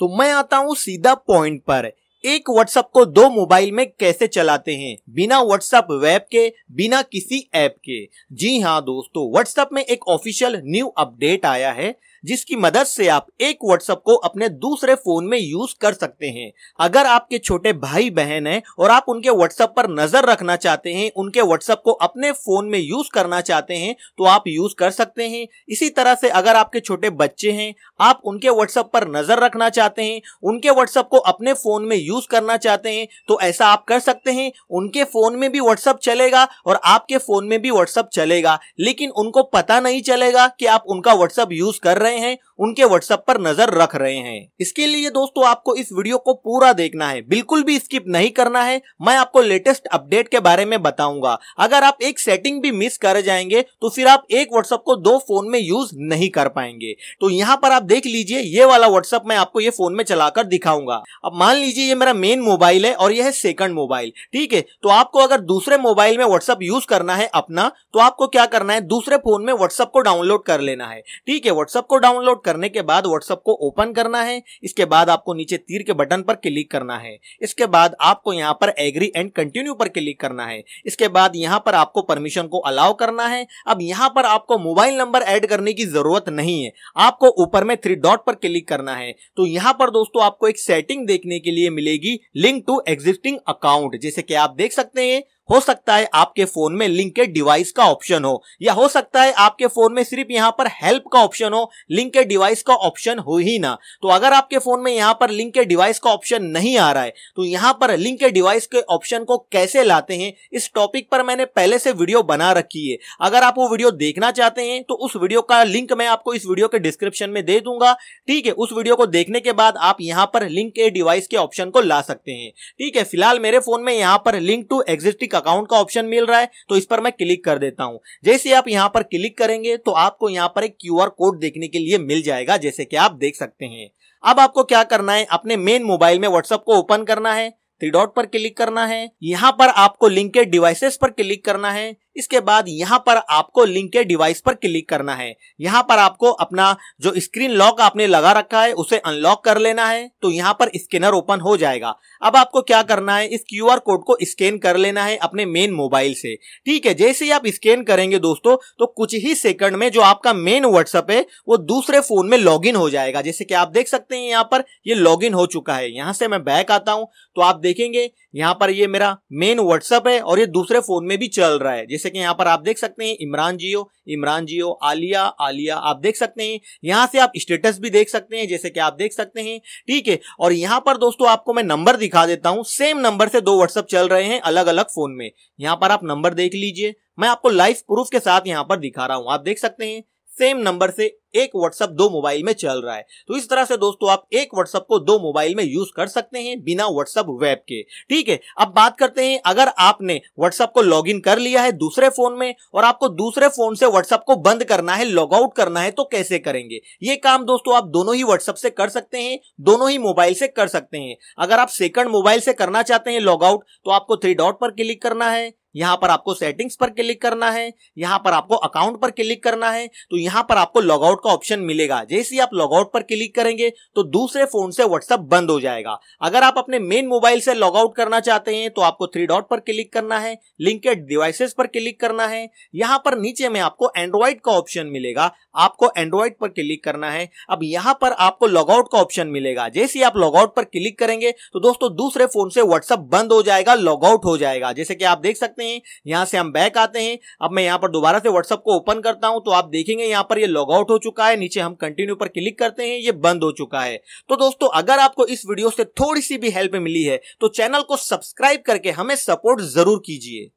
तो मैं आता हूँ सीधा पॉइंट पर एक व्हाट्सएप को दो मोबाइल में कैसे चलाते हैं बिना व्हाट्सएप वेब के बिना किसी ऐप के जी हाँ दोस्तों व्हाट्सएप में एक ऑफिशियल न्यू अपडेट आया है जिसकी मदद से आप एक व्हाट्सएप को अपने दूसरे फोन में यूज कर सकते हैं अगर आपके छोटे भाई बहन हैं और आप उनके व्हाट्सएप पर नजर रखना चाहते हैं उनके व्हाट्सएप को अपने फोन में यूज करना चाहते हैं तो आप यूज कर सकते हैं इसी तरह से अगर आपके छोटे बच्चे हैं आप उनके व्हाट्सएप पर नजर रखना चाहते हैं उनके व्हाट्सएप को अपने फोन में यूज करना चाहते हैं तो ऐसा आप कर सकते हैं उनके फोन में भी व्हाट्सएप चलेगा और आपके फोन में भी व्हाट्सएप चलेगा लेकिन उनको पता नहीं चलेगा कि आप उनका व्हाट्सएप यूज कर रहे हैं उनके व्हाट्सएप पर नजर रख रहे हैं इसके लिए दोस्तों आपको इस वीडियो को पूरा देखना है बिल्कुल भी स्किप नहीं करना है मैं आपको लेटेस्ट अपडेट के बारे में बताऊंगा अगर आप एक सेटिंग भी मिस कर जाएंगे तो फिर आप एक व्हाट्सएप को दो फोन में यूज नहीं कर पाएंगे तो यहाँ पर आप देख लीजिए ये वाला व्हाट्सएप मैं आपको ये फोन में चलाकर दिखाऊंगा अब मान लीजिए ये मेरा मेन मोबाइल है और यह है सेकंड मोबाइल ठीक है तो आपको अगर दूसरे मोबाइल में व्हाट्सएप यूज करना है अपना तो आपको क्या करना है दूसरे फोन में व्हाट्सएप को डाउनलोड कर लेना है ठीक है व्हाट्सएप को डाउनलोड करने के बाद व्हाट्सएप को ओपन करना है इसके बाद आपको नीचे तीर के बटन पर क्लिक करना है इसके बाद आपको यहाँ पर एग्री एंड कंटिन्यू पर क्लिक करना है इसके बाद यहाँ पर आपको परमिशन को अलाउ करना है अब यहाँ पर आपको मोबाइल नंबर एड करने की जरूरत नहीं है आपको ऊपर में थ्री डॉट पर क्लिक करना है तो यहाँ पर दोस्तों आपको एक सेटिंग देखने के लिए मिलेगी लिंक टू एग्जिस्टिंग अकाउंट जैसे कि आप देख सकते हैं हो सकता है आपके फोन में लिंकेड डिवाइस का ऑप्शन हो या हो सकता है आपके फोन में सिर्फ यहाँ पर हेल्प का ऑप्शन हो लिंकेड डिवाइस का ऑप्शन हो ही ना तो अगर आपके फोन में यहाँ पर लिंकेड डिवाइस का ऑप्शन नहीं आ रहा है तो यहाँ पर लिंकेड डिवाइस के ऑप्शन को कैसे लाते हैं इस टॉपिक पर मैंने पहले से वीडियो बना रखी है अगर आप वो वीडियो देखना चाहते हैं तो उस वीडियो का लिंक मैं आपको इस वीडियो के डिस्क्रिप्शन में दे दूंगा ठीक है उस वीडियो को देखने के बाद आप यहाँ पर लिंक डिवाइस के ऑप्शन को ला सकते हैं ठीक है फिलहाल मेरे फोन में यहाँ पर link to existing click account का ऑप्शन मिल रहा है तो इस पर मैं क्लिक कर देता हूं जैसे आप यहां पर क्लिक करेंगे तो आपको यहां पर एक क्यूआर कोड देखने के लिए मिल जाएगा जैसे कि आप देख सकते हैं अब आपको क्या करना है अपने मेन मोबाइल में व्हाट्सअप को ओपन करना है थ्री डॉट पर क्लिक करना है यहाँ पर आपको लिंकेड डिवाइसेस पर क्लिक करना है इसके बाद यहाँ पर आपको लिंक के डिवाइस पर क्लिक करना है यहाँ पर आपको अपना जो स्क्रीन लॉक आपने लगा रखा है उसे अनलॉक कर लेना है तो यहाँ पर स्कैनर ओपन हो जाएगा अब आपको क्या करना है इस क्यू कोड को स्कैन कर लेना है अपने मेन मोबाइल से ठीक है जैसे ही आप स्कैन करेंगे दोस्तों तो कुछ ही सेकंड में जो आपका मेन व्हाट्सअप है वो दूसरे फोन में लॉग हो जाएगा जैसे कि आप देख सकते हैं यहाँ पर ये लॉग हो चुका है यहाँ से मैं बैक आता हूँ तो आप देखेंगे यहाँ पर ये मेरा मेन व्हाट्सअप है और ये दूसरे फोन में भी चल रहा है जैसे जैसे कि यहाँ पर आप देख सकते हैं इमरान जियो इमरान जियो आलिया आलिया आप देख सकते हैं यहाँ से आप स्टेटस भी देख सकते हैं जैसे कि आप देख सकते हैं ठीक है और यहाँ पर दोस्तों आपको मैं नंबर दिखा देता हूँ सेम नंबर से दो व्हाट्सअप चल रहे हैं अलग अलग फोन में यहाँ पर आप नंबर देख लीजिए मैं आपको लाइव प्रूफ के साथ यहाँ पर दिखा रहा हूँ आप देख सकते हैं सेम नंबर से एक व्हाट्सअप दो मोबाइल में चल रहा है तो इस तरह से दोस्तों आप एक व्हाट्सअप को दो मोबाइल में यूज कर सकते हैं बिना व्हाट्सअप वेब के ठीक है अब बात करते हैं अगर आपने व्हाट्सअप को लॉग कर लिया है दूसरे फोन में और आपको दूसरे फोन से व्हाट्सअप को बंद करना है लॉग आउट करना है तो कैसे करेंगे ये काम दोस्तों आप दोनों ही व्हाट्सअप से कर सकते हैं दोनों ही मोबाइल से कर सकते हैं अगर आप सेकंड मोबाइल से करना चाहते हैं लॉग आउट तो आपको थ्री डॉट पर क्लिक करना है यहाँ पर आपको सेटिंग्स पर क्लिक करना है यहाँ पर आपको अकाउंट पर क्लिक करना है तो यहाँ पर आपको लॉग आउट का ऑप्शन मिलेगा जैसे ही आप लॉगआउट पर क्लिक करेंगे तो दूसरे फोन से व्हाट्सअप बंद हो जाएगा अगर आप अपने मेन मोबाइल से लॉग आउट करना चाहते हैं तो आपको थ्री डॉट पर क्लिक करना है लिंकेड डिवाइसेस पर क्लिक करना है यहाँ पर नीचे में आपको एंड्रॉइड का ऑप्शन मिलेगा आपको एंड्रॉइड पर क्लिक करना है अब यहाँ पर आपको लॉगआउट का ऑप्शन मिलेगा जैसे ही आप लॉगआउट पर क्लिक करेंगे तो दोस्तों दूसरे फोन से व्हाट्सअप बंद हो जाएगा लॉग आउट हो जाएगा जैसे कि आप देख सकते हैं यहाँ से हम बैक आते हैं अब मैं यहाँ पर दोबारा से व्हाट्सअप को ओपन करता हूँ तो आप देखेंगे यहाँ पर ये लॉग आउट हो चुका चुका है नीचे हम कंटिन्यू पर क्लिक करते हैं ये बंद हो चुका है तो दोस्तों अगर आपको इस वीडियो से थोड़ी सी भी हेल्प मिली है तो चैनल को सब्सक्राइब करके हमें सपोर्ट जरूर कीजिए